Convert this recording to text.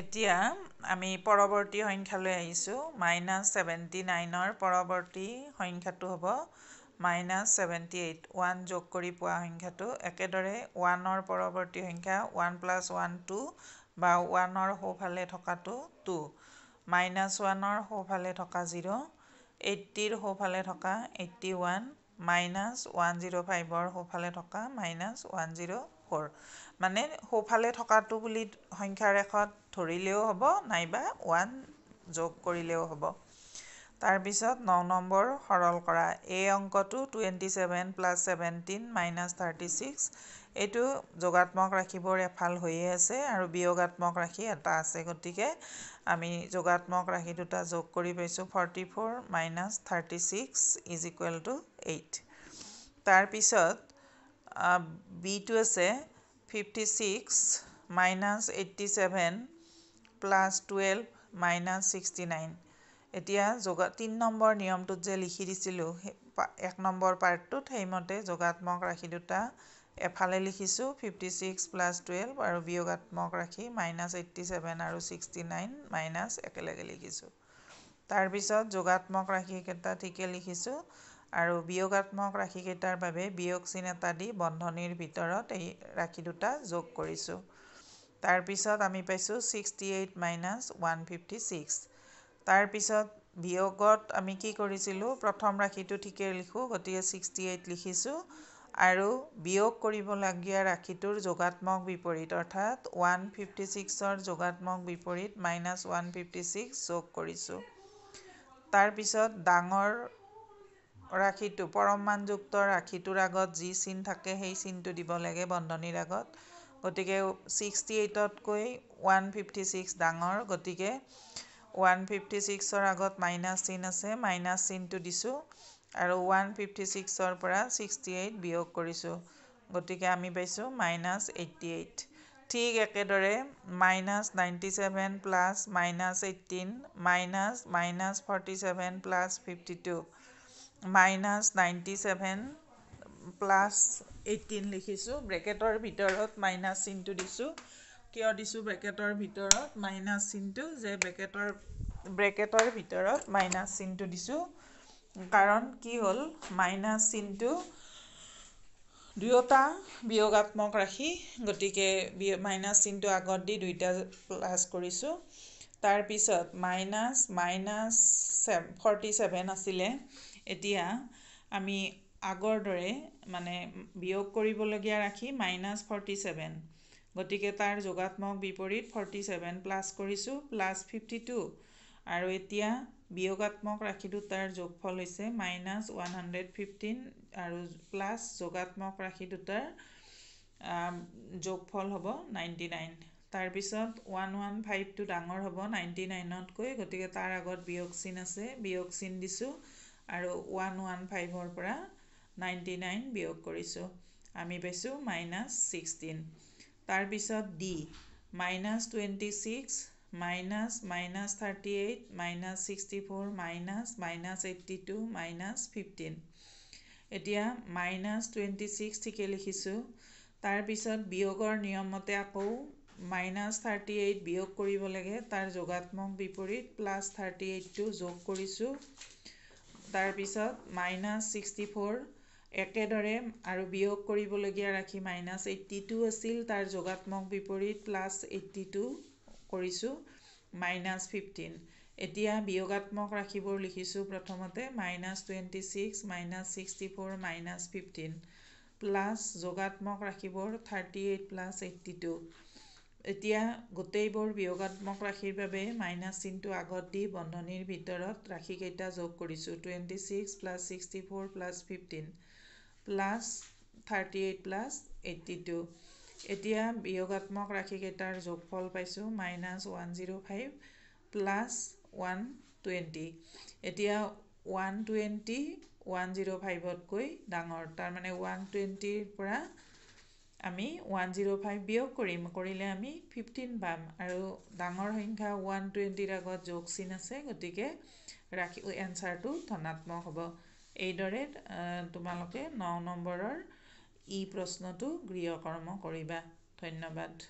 এতিয়া আমি পৰৱৰ্তী সংখ্যালৈ আহিছোঁ মাইনাছ ছেভেণ্টি নাইনৰ পৰৱৰ্তী সংখ্যাটো হ'ব মাইনাছ ছেভেণ্টি এইট ওৱান যোগ কৰি পোৱা সংখ্যাটো একেদৰে ওৱানৰ পৰৱৰ্তী সংখ্যা ওৱান প্লাছ ওৱান টু বা ওৱানৰ সোঁফালে থকাটো টু মাইনাছ ওৱানৰ সোঁফালে থকা জিৰ' এইট্টিৰ সোঁফালে থকা eighty one minus one zero' ফাইভৰ সোঁফালে থকা মাইনাছ ওৱান জিৰ' ফ'ৰ মানে সোঁফালে থকাটো বুলি সংখ্যাৰ ৰেখত ধৰিলেও হ'ব নাইবা ওৱান যোগ কৰিলেও হ'ব তাৰপিছত ন নম্বৰ সৰল কৰা এই অংকটো twenty seven plus seventeen minus thirty six এইটো যোগাত্মক ৰাশিবোৰ এফাল হৈয়ে আছে আৰু বিয়োগাত্মক ৰাশি এটা আছে গতিকে আমি যোগাত্মক ৰাশি দুটা যোগ কৰি পাইছোঁ forty four minus thirty six is equal to eight তাৰপিছত বিটো আছে fifty six minus eighty seven plus twelve minus sixty nine এতিয়া যোগা তিনি নম্বৰ নিয়মটোত যে লিখি দিছিলোঁ এক নম্বৰ পাৰ্টটোত সেইমতে যোগাত্মক ৰাশি দুটা এফালে লিখিছোঁ ফিফটি ছিক্স প্লাছ টুৱেল্ভ আৰু বিয়োগাত্মক ৰাখি মাইনাছ এইটটি ছেভেন আৰু ছিক্সটি নাইন মাইনাছ একেলগে লিখিছোঁ তাৰপিছত যোগাত্মক ৰাশিকেইটা ঠিকে লিখিছোঁ আৰু বিয়োগাত্মক ৰাশিকেইটাৰ বাবে বিয়োগ চিন এটা দি বন্ধনীৰ ভিতৰত এই ৰাশি দুটা যোগ কৰিছোঁ তাৰপিছত আমি পাইছোঁ sixty eight minus one fifty six তাৰপিছত বিয়োগত আমি কি কৰিছিলোঁ প্ৰথম ৰাশিটো ঠিকেই লিখোঁ গতিকে ছিক্সটি এইট লিখিছোঁ আৰু বিয়োগ কৰিবলগীয়া ৰাশিটোৰ যোগাত্মক বিপৰীত অৰ্থাৎ ওৱান ফিফটি ছিক্সৰ যোগাত্মক বিপৰীত মাইনাছ ওৱান ফিফটি ছিক্স যোগ কৰিছোঁ তাৰপিছত ডাঙৰ ৰাশিটো পৰমমানযুক্ত ৰাশিটোৰ আগত যি চিন থাকে সেই চিনটো দিব লাগে বন্ধনীৰ আগত গতিকে ছিক্সটি এইটতকৈ ওৱান ফিফটি ছিক্স ডাঙৰ গতিকে ওৱান ফিফটি ছিক্সৰ আগত মাইনাছ চিন আছে মাইনাছ চিনটো দিছোঁ আৰু ওৱান ফিফটি ছিক্সৰ পৰা ছিক্সটি এইট বিয়োগ কৰিছোঁ গতিকে আমি পাইছোঁ মাইনাছ এইট্টি এইট ঠিক একেদৰে minus ninety seven plus minus eighteen minus minus forty seven plus fifty two minus ninety seven plus eighteen লিখিছোঁ ব্ৰেকেটৰ ভিতৰত মাইনাছ চিনটো দিছোঁ কিয় দিছোঁ ব্ৰেকেটৰ ভিতৰত মাইনাছ চিনটো যে ব্ৰেকেটৰ ব্ৰেকেটৰ ভিতৰত মাইনাছ চিনটো দিছোঁ কাৰণ কি হ'ল মাইনাছ চিনটো দুয়োটা বিয়োগাত্মক ৰাখি গতিকে বি মাইনাছ চিনটো আগত দি দুইটা প্লাছ কৰিছোঁ তাৰপিছত মাইনাছ মাইনাছ ফৰ্টি ছেভেন আছিলে এতিয়া আমি আগৰ দৰে মানে বিয়োগ কৰিবলগীয়া ৰাখি মাইনাছ ফৰ্টি ছেভেন গতিকে তাৰ যোগাত্মক বিপৰীত ফৰ্টি ছেভেন প্লাছ কৰিছোঁ প্লাছ ফিফটি টু আৰু এতিয়া বিয়োগাত্মক ৰাশিটোত তাৰ যোগফল হৈছে মাইনাছ ওৱান হাণ্ড্ৰেড ফিফটিন আৰু প্লাছ যোগাত্মক ৰাশি দুটাৰ যোগফল হ'ব নাইণ্টি নাইন তাৰপিছত ওৱান ওৱান ফাইভটো ডাঙৰ হ'ব নাইণ্টি নাইনতকৈ গতিকে তাৰ আগত বিয়ক্সিন আছে বিয়ক্সিন দিছোঁ আৰু ওৱান ওৱান ফাইভৰ পৰা নাইণ্টি নাইন বিয়োগ কৰিছোঁ আমি পাইছোঁ মাইনাছ ছিক্সটিন তাৰপিছত D minus twenty six minus minus thirty eight minus sixty four minus minus eighty two minus fifteen এতিয়া মাইনাছ টুৱেণ্টি ছিক্স ঠিকে লিখিছোঁ তাৰপিছত বিয়োগৰ নিয়মমতে আকৌ মাইনাছ থাৰ্টি এইট বিয়োগ কৰিব লাগে তাৰ যোগাত্মক বিপৰীত প্লাছ থাৰ্টি এইটটো যোগ কৰিছোঁ তাৰপিছত মাইনাছ ছিক্সটি ফ'ৰ একেদৰে আৰু বিয়োগ কৰিবলগীয়া ৰাখি মাইনাছ এইটটি টু আছিল তাৰ যোগাত্মক বিপৰীত প্লাছ এইটটি টু কৰিছোঁ মাইনাছ ফিফটিন এতিয়া বিয়োগাত্মক ৰাশিবোৰ লিখিছোঁ প্ৰথমতে minus twenty six minus sixty four minus fifteen plus যোগাত্মক ৰাশিবোৰ thirty eight plus eighty two এতিয়া গোটেইবোৰ বিয়োগাত্মক ৰাশিৰ বাবে মাইনাছ চিনটো আগত দি বন্ধনীৰ ভিতৰত ৰাশিকেইটা যোগ কৰিছোঁ twenty six plus sixty four plus fifteen plus thirty eight plus eighty two এতিয়া বিয়োগাত্মক ৰাশিকেইটাৰ যোগফল পাইছোঁ minus one zero' five plus one twenty এতিয়া ওৱান টুৱেণ্টি ওৱান জিৰ' ফাইভতকৈ ডাঙৰ তাৰমানে ওৱান টুৱেণ্টিৰ পৰা আমি ওৱান জিৰ' ফাইভ বিয়োগ কৰিম কৰিলে আমি ফিফটিন পাম আৰু ডাঙৰ সংখ্যা ওৱান টুৱেণ্টিৰ আগত যোগ চিন আছে গতিকে ৰাখি এনচাৰটো ধনাত্মক হ'ব এইদৰে তোমালোকে ন নম্বৰৰ ই প্ৰশ্নটো গৃহকৰ্ম কৰিবা ধন্যবাদ